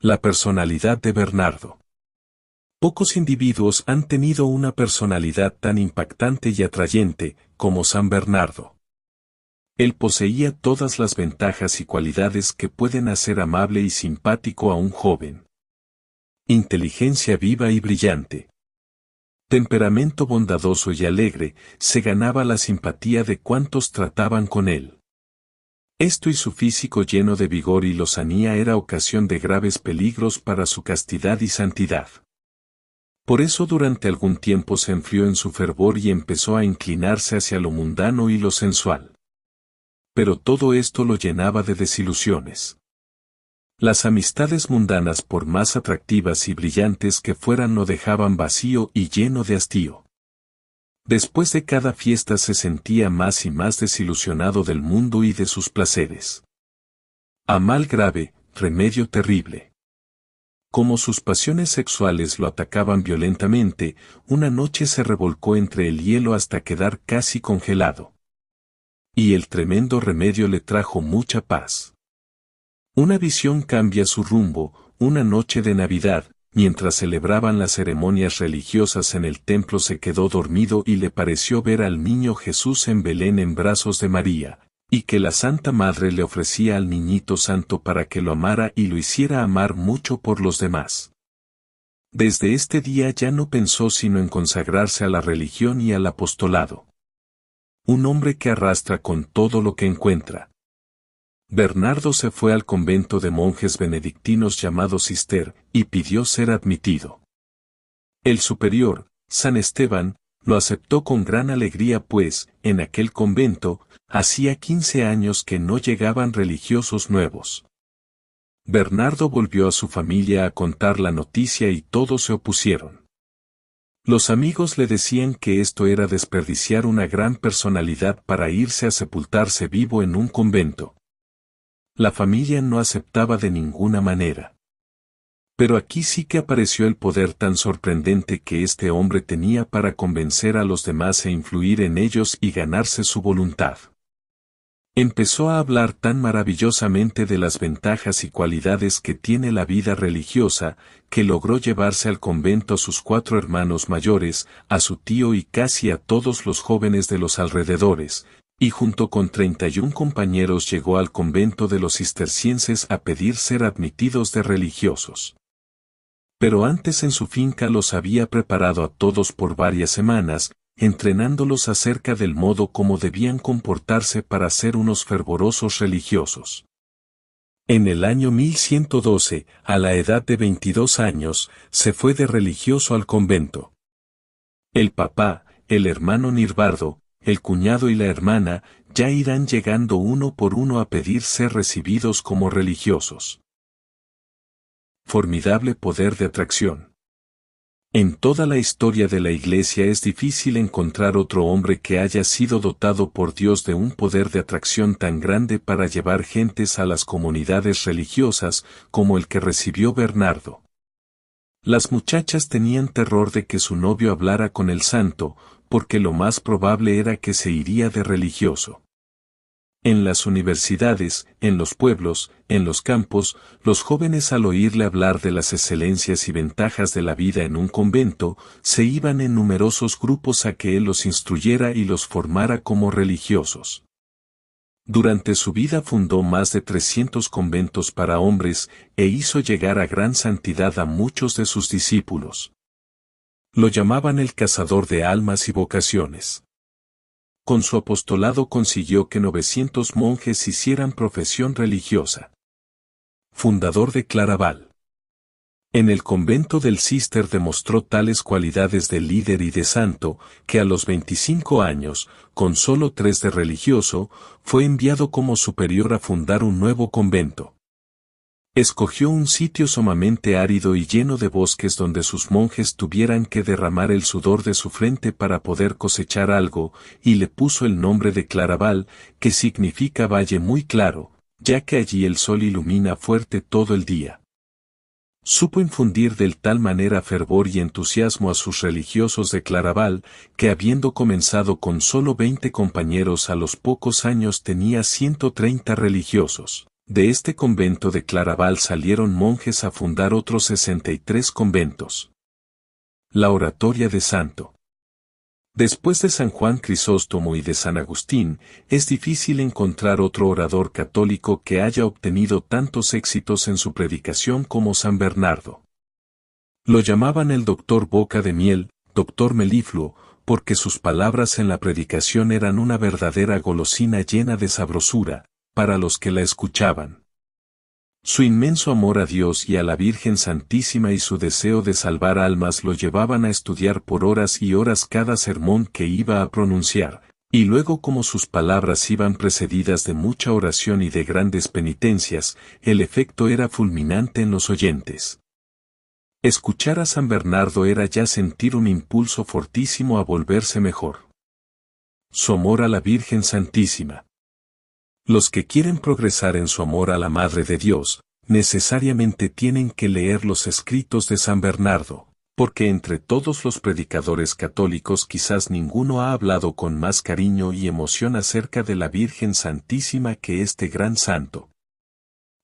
La personalidad de Bernardo. Pocos individuos han tenido una personalidad tan impactante y atrayente como San Bernardo. Él poseía todas las ventajas y cualidades que pueden hacer amable y simpático a un joven. Inteligencia viva y brillante. Temperamento bondadoso y alegre, se ganaba la simpatía de cuantos trataban con él. Esto y su físico lleno de vigor y lozanía era ocasión de graves peligros para su castidad y santidad. Por eso durante algún tiempo se enfrió en su fervor y empezó a inclinarse hacia lo mundano y lo sensual. Pero todo esto lo llenaba de desilusiones. Las amistades mundanas por más atractivas y brillantes que fueran lo dejaban vacío y lleno de hastío. Después de cada fiesta se sentía más y más desilusionado del mundo y de sus placeres. A mal grave, remedio terrible. Como sus pasiones sexuales lo atacaban violentamente, una noche se revolcó entre el hielo hasta quedar casi congelado. Y el tremendo remedio le trajo mucha paz. Una visión cambia su rumbo, una noche de Navidad, mientras celebraban las ceremonias religiosas en el templo se quedó dormido y le pareció ver al niño Jesús en Belén en brazos de María, y que la Santa Madre le ofrecía al niñito santo para que lo amara y lo hiciera amar mucho por los demás. Desde este día ya no pensó sino en consagrarse a la religión y al apostolado. Un hombre que arrastra con todo lo que encuentra, Bernardo se fue al convento de monjes benedictinos llamado Cister, y pidió ser admitido. El superior, San Esteban, lo aceptó con gran alegría pues, en aquel convento, hacía quince años que no llegaban religiosos nuevos. Bernardo volvió a su familia a contar la noticia y todos se opusieron. Los amigos le decían que esto era desperdiciar una gran personalidad para irse a sepultarse vivo en un convento la familia no aceptaba de ninguna manera. Pero aquí sí que apareció el poder tan sorprendente que este hombre tenía para convencer a los demás e influir en ellos y ganarse su voluntad. Empezó a hablar tan maravillosamente de las ventajas y cualidades que tiene la vida religiosa, que logró llevarse al convento a sus cuatro hermanos mayores, a su tío y casi a todos los jóvenes de los alrededores, y junto con 31 compañeros llegó al convento de los cistercienses a pedir ser admitidos de religiosos. Pero antes en su finca los había preparado a todos por varias semanas, entrenándolos acerca del modo como debían comportarse para ser unos fervorosos religiosos. En el año 1112, a la edad de 22 años, se fue de religioso al convento. El papá, el hermano Nirvardo, el cuñado y la hermana, ya irán llegando uno por uno a pedir ser recibidos como religiosos. Formidable poder de atracción. En toda la historia de la Iglesia es difícil encontrar otro hombre que haya sido dotado por Dios de un poder de atracción tan grande para llevar gentes a las comunidades religiosas como el que recibió Bernardo. Las muchachas tenían terror de que su novio hablara con el santo, porque lo más probable era que se iría de religioso. En las universidades, en los pueblos, en los campos, los jóvenes al oírle hablar de las excelencias y ventajas de la vida en un convento, se iban en numerosos grupos a que él los instruyera y los formara como religiosos. Durante su vida fundó más de 300 conventos para hombres e hizo llegar a gran santidad a muchos de sus discípulos. Lo llamaban el cazador de almas y vocaciones. Con su apostolado consiguió que 900 monjes hicieran profesión religiosa. Fundador de Claraval. En el convento del Cister demostró tales cualidades de líder y de santo, que a los 25 años, con solo tres de religioso, fue enviado como superior a fundar un nuevo convento. Escogió un sitio sumamente árido y lleno de bosques donde sus monjes tuvieran que derramar el sudor de su frente para poder cosechar algo, y le puso el nombre de Claraval, que significa valle muy claro, ya que allí el sol ilumina fuerte todo el día. Supo infundir del tal manera fervor y entusiasmo a sus religiosos de Claraval, que habiendo comenzado con solo 20 compañeros a los pocos años tenía 130 religiosos. De este convento de Claraval salieron monjes a fundar otros 63 conventos. La oratoria de Santo. Después de San Juan Crisóstomo y de San Agustín, es difícil encontrar otro orador católico que haya obtenido tantos éxitos en su predicación como San Bernardo. Lo llamaban el doctor Boca de Miel, doctor Melifluo, porque sus palabras en la predicación eran una verdadera golosina llena de sabrosura, para los que la escuchaban. Su inmenso amor a Dios y a la Virgen Santísima y su deseo de salvar almas lo llevaban a estudiar por horas y horas cada sermón que iba a pronunciar, y luego como sus palabras iban precedidas de mucha oración y de grandes penitencias, el efecto era fulminante en los oyentes. Escuchar a San Bernardo era ya sentir un impulso fortísimo a volverse mejor. Su amor a la Virgen Santísima, los que quieren progresar en su amor a la Madre de Dios, necesariamente tienen que leer los escritos de San Bernardo, porque entre todos los predicadores católicos quizás ninguno ha hablado con más cariño y emoción acerca de la Virgen Santísima que este gran santo.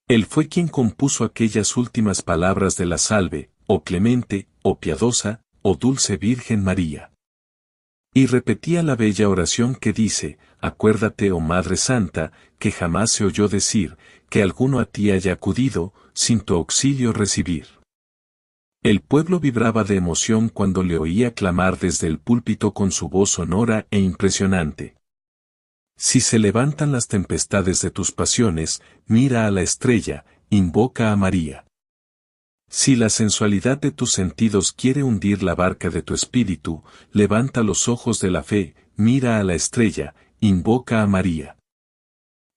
Él fue quien compuso aquellas últimas palabras de la salve, o clemente, o piadosa, o dulce Virgen María. Y repetía la bella oración que dice, Acuérdate, oh Madre Santa, que jamás se oyó decir, que alguno a ti haya acudido, sin tu auxilio recibir. El pueblo vibraba de emoción cuando le oía clamar desde el púlpito con su voz sonora e impresionante. Si se levantan las tempestades de tus pasiones, mira a la estrella, invoca a María. Si la sensualidad de tus sentidos quiere hundir la barca de tu espíritu, levanta los ojos de la fe, mira a la estrella, invoca a María.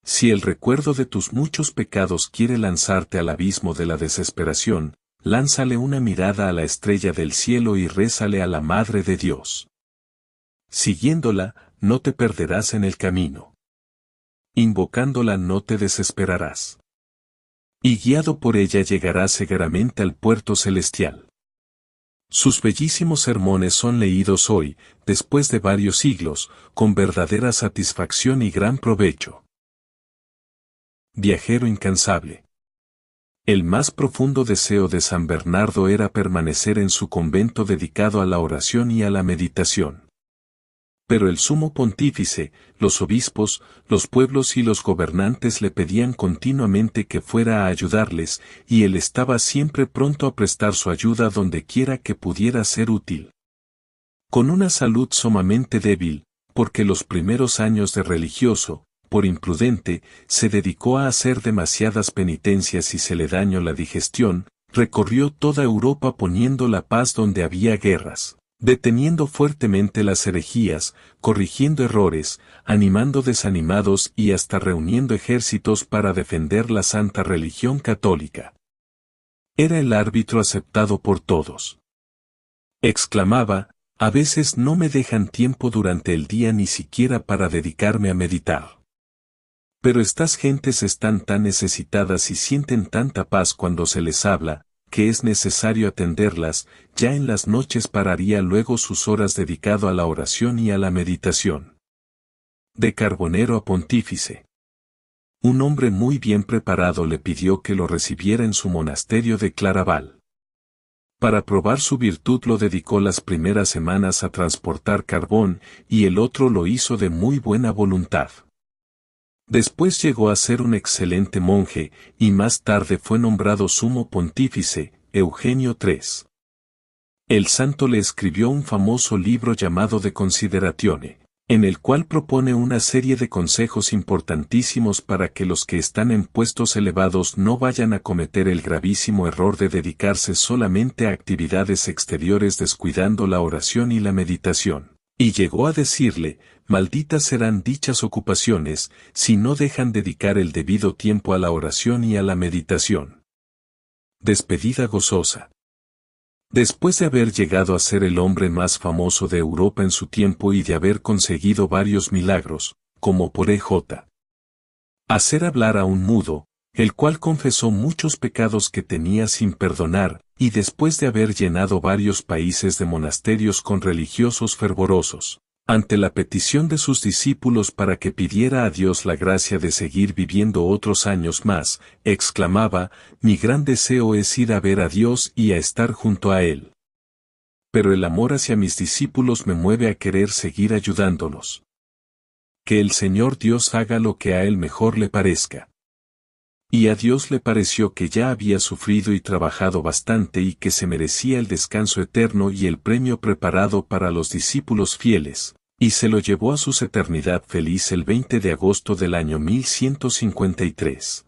Si el recuerdo de tus muchos pecados quiere lanzarte al abismo de la desesperación, lánzale una mirada a la estrella del cielo y rézale a la Madre de Dios. Siguiéndola, no te perderás en el camino. Invocándola no te desesperarás y guiado por ella llegará seguramente al puerto celestial. Sus bellísimos sermones son leídos hoy, después de varios siglos, con verdadera satisfacción y gran provecho. Viajero incansable. El más profundo deseo de San Bernardo era permanecer en su convento dedicado a la oración y a la meditación. Pero el sumo pontífice, los obispos, los pueblos y los gobernantes le pedían continuamente que fuera a ayudarles, y él estaba siempre pronto a prestar su ayuda donde quiera que pudiera ser útil. Con una salud sumamente débil, porque los primeros años de religioso, por imprudente, se dedicó a hacer demasiadas penitencias y se le dañó la digestión, recorrió toda Europa poniendo la paz donde había guerras deteniendo fuertemente las herejías, corrigiendo errores, animando desanimados y hasta reuniendo ejércitos para defender la santa religión católica. Era el árbitro aceptado por todos. Exclamaba, a veces no me dejan tiempo durante el día ni siquiera para dedicarme a meditar. Pero estas gentes están tan necesitadas y sienten tanta paz cuando se les habla, que es necesario atenderlas, ya en las noches pararía luego sus horas dedicado a la oración y a la meditación. De carbonero a pontífice. Un hombre muy bien preparado le pidió que lo recibiera en su monasterio de Claraval. Para probar su virtud lo dedicó las primeras semanas a transportar carbón, y el otro lo hizo de muy buena voluntad. Después llegó a ser un excelente monje, y más tarde fue nombrado sumo pontífice, Eugenio III. El santo le escribió un famoso libro llamado De Consideratione, en el cual propone una serie de consejos importantísimos para que los que están en puestos elevados no vayan a cometer el gravísimo error de dedicarse solamente a actividades exteriores descuidando la oración y la meditación. Y llegó a decirle, malditas serán dichas ocupaciones si no dejan dedicar el debido tiempo a la oración y a la meditación. Despedida gozosa. Después de haber llegado a ser el hombre más famoso de Europa en su tiempo y de haber conseguido varios milagros, como por EJ. Hacer hablar a un mudo, el cual confesó muchos pecados que tenía sin perdonar, y después de haber llenado varios países de monasterios con religiosos fervorosos, ante la petición de sus discípulos para que pidiera a Dios la gracia de seguir viviendo otros años más, exclamaba, mi gran deseo es ir a ver a Dios y a estar junto a Él. Pero el amor hacia mis discípulos me mueve a querer seguir ayudándolos. Que el Señor Dios haga lo que a Él mejor le parezca. Y a Dios le pareció que ya había sufrido y trabajado bastante y que se merecía el descanso eterno y el premio preparado para los discípulos fieles, y se lo llevó a su eternidad feliz el 20 de agosto del año 1153.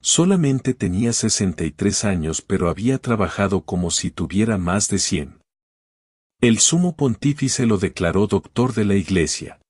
Solamente tenía 63 años pero había trabajado como si tuviera más de 100. El sumo pontífice lo declaró doctor de la Iglesia.